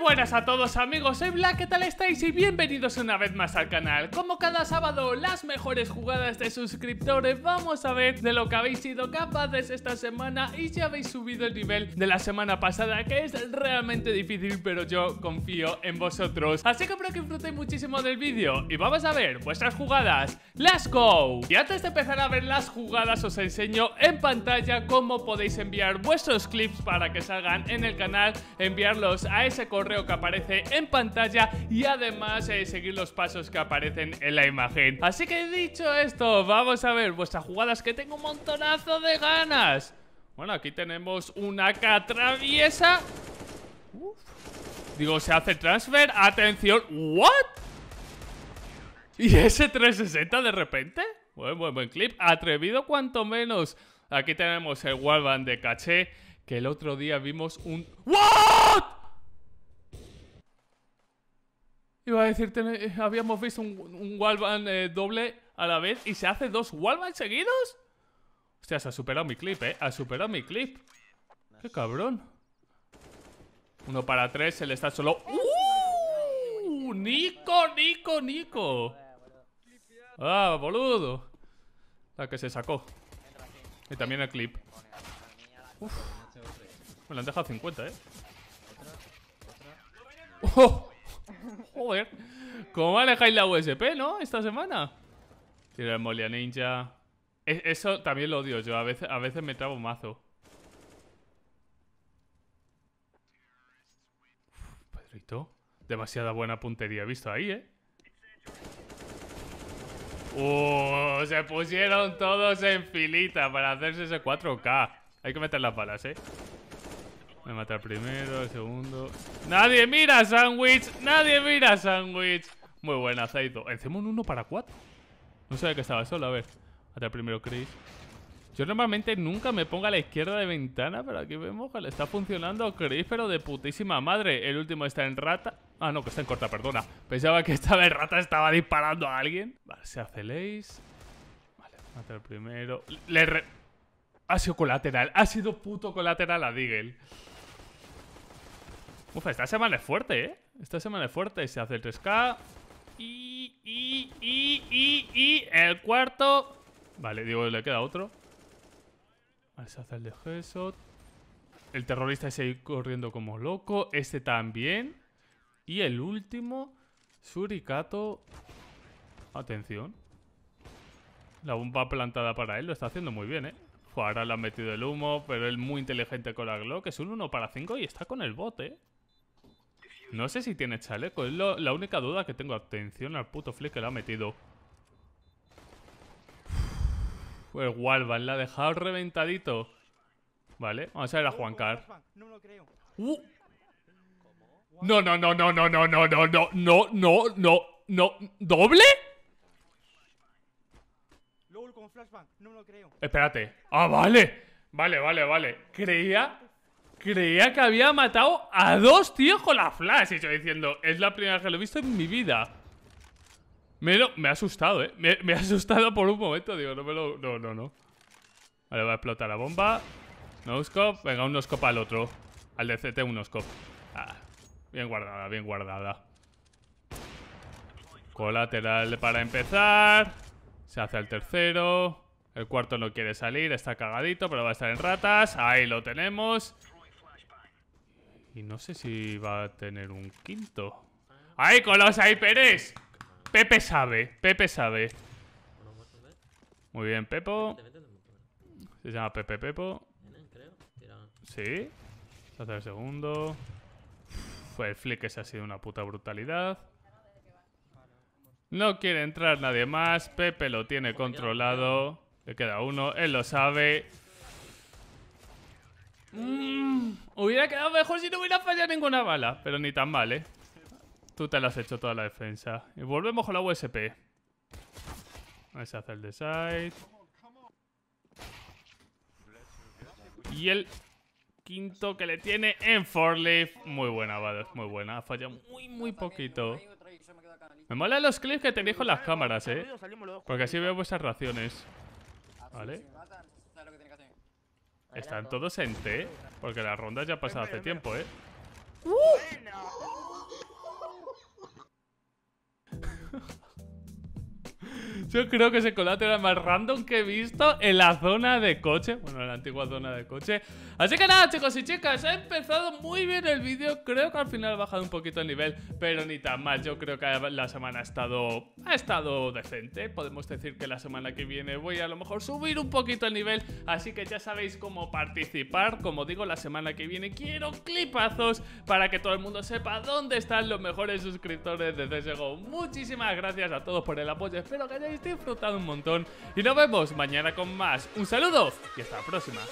buenas a todos amigos, soy Black, ¿qué tal estáis? Y bienvenidos una vez más al canal Como cada sábado, las mejores jugadas de suscriptores Vamos a ver de lo que habéis sido capaces esta semana Y si habéis subido el nivel de la semana pasada Que es realmente difícil, pero yo confío en vosotros Así que espero que disfrutéis muchísimo del vídeo Y vamos a ver vuestras jugadas ¡Las go! Y antes de empezar a ver las jugadas Os enseño en pantalla cómo podéis enviar vuestros clips Para que salgan en el canal Enviarlos a ese correo que aparece en pantalla y además eh, seguir los pasos que aparecen en la imagen. Así que dicho esto, vamos a ver vuestras jugadas que tengo un montonazo de ganas. Bueno, aquí tenemos una catraviesa. Digo, se hace transfer. Atención. ¿What? ¿Y ese 360 de repente? Buen, buen, buen clip. Atrevido cuanto menos. Aquí tenemos el wallband de caché. Que el otro día vimos un... ¿What? Iba a decirte, eh, habíamos visto un, un eh, doble a la vez y se hace dos wallbangs seguidos. Hostia, se ha superado mi clip, eh. Ha superado mi clip. Qué cabrón. Uno para tres, él está solo. ¡Uh! ¡Nico, Nico, Nico! ¡Ah, boludo! La que se sacó. Y también el clip. Me la han dejado 50, eh. ¡Oh! Joder. ¿Cómo alejáis la USP, no? Esta semana. Tiro de molia ninja. E, eso también lo odio yo. A veces, a veces me trabo mazo. Pedrito. Demasiada buena puntería he visto ahí, ¿eh? ¡Oh! se pusieron todos en filita para hacerse ese 4K. Hay que meter las balas, ¿eh? Voy mata matar primero, el segundo. ¡Nadie mira, sándwich! ¡Nadie mira, sándwich! Muy buena, aceito. ¿Hacemos un 1 para 4. No sabía que estaba solo, a ver. el primero Chris. Yo normalmente nunca me pongo a la izquierda de ventana, pero aquí vemos que le está funcionando Chris, pero de putísima madre. El último está en rata. Ah, no, que está en corta, perdona. Pensaba que estaba en rata, estaba disparando a alguien. Vale, se hace Lace. Vale, mata el primero. Le re... Ha sido colateral, ha sido puto colateral a Diggle. Uf, esta semana es fuerte, ¿eh? Esta semana es fuerte. Se hace el 3K. Y, y, y, y, y... El cuarto... Vale, digo, le queda otro. se hace el de Gesot. El terrorista va corriendo como loco. Este también. Y el último... Suricato... Atención. La bomba plantada para él lo está haciendo muy bien, ¿eh? Ahora le han metido el humo, pero él muy inteligente con la Glock. Es un 1 para 5 y está con el bote. ¿eh? No sé si tiene chaleco, es la única duda que tengo. Atención al puto flick que le ha metido. Pues Walvan la ha dejado reventadito. Vale, vamos a ver a Juancar. Uh. No, no, no, no, no, no, no, no, no, no, no, no, no, ¿doble? Espérate. Ah, vale. Vale, vale, vale. Creía creía que había matado a dos tío, con la flash. Y yo diciendo, es la primera vez que lo he visto en mi vida. Me, ha asustado, ¿eh? Me, ha asustado por un momento. Digo, no me lo... No, no, no. Vale, va a explotar la bomba. No scope. Venga, un no scope al otro. Al DCT un no scope. Ah, bien guardada, bien guardada. Colateral para empezar. Se hace el tercero. El cuarto no quiere salir, está cagadito, pero va a estar en ratas. Ahí lo tenemos. Y no sé si va a tener un quinto. ¡Ahí, Colosa! ahí, Pérez! Pepe sabe, Pepe sabe. Muy bien, Pepo. Se llama Pepe Pepo. Sí. Hace el segundo. Fue el flick ese ha sido una puta brutalidad. No quiere entrar nadie más. Pepe lo tiene controlado. Le queda uno. Él lo sabe. Mm, hubiera quedado mejor si no hubiera fallado ninguna bala, pero ni tan mal, ¿eh? Tú te lo has hecho toda la defensa. Y volvemos con la USP. Vamos a hacer el decide. Y el quinto que le tiene en Forleaf. Muy buena, vale, muy buena. Ha fallado muy, muy poquito. Me mola los clips que tenéis con las cámaras, eh. Porque así veo vuestras raciones. Vale. ¿Están todos en T? Porque la ronda ya ha pasado hace tiempo, ¿eh? ¡Uh! Yo creo que ese colate era más random que he visto en la zona de coche. Bueno, en la antigua zona de coche. Así que nada, chicos y chicas, ha empezado muy bien el vídeo. Creo que al final ha bajado un poquito el nivel, pero ni tan mal. Yo creo que la semana ha estado, ha estado decente. Podemos decir que la semana que viene voy a, lo mejor subir un poquito el nivel. Así que ya sabéis cómo participar. Como digo, la semana que viene quiero clipazos para que todo el mundo sepa dónde están los mejores suscriptores de CSGO. Muchísimas gracias a todos por el apoyo. Espero que hayáis disfrutado un montón y nos vemos mañana con más. Un saludo y hasta la próxima.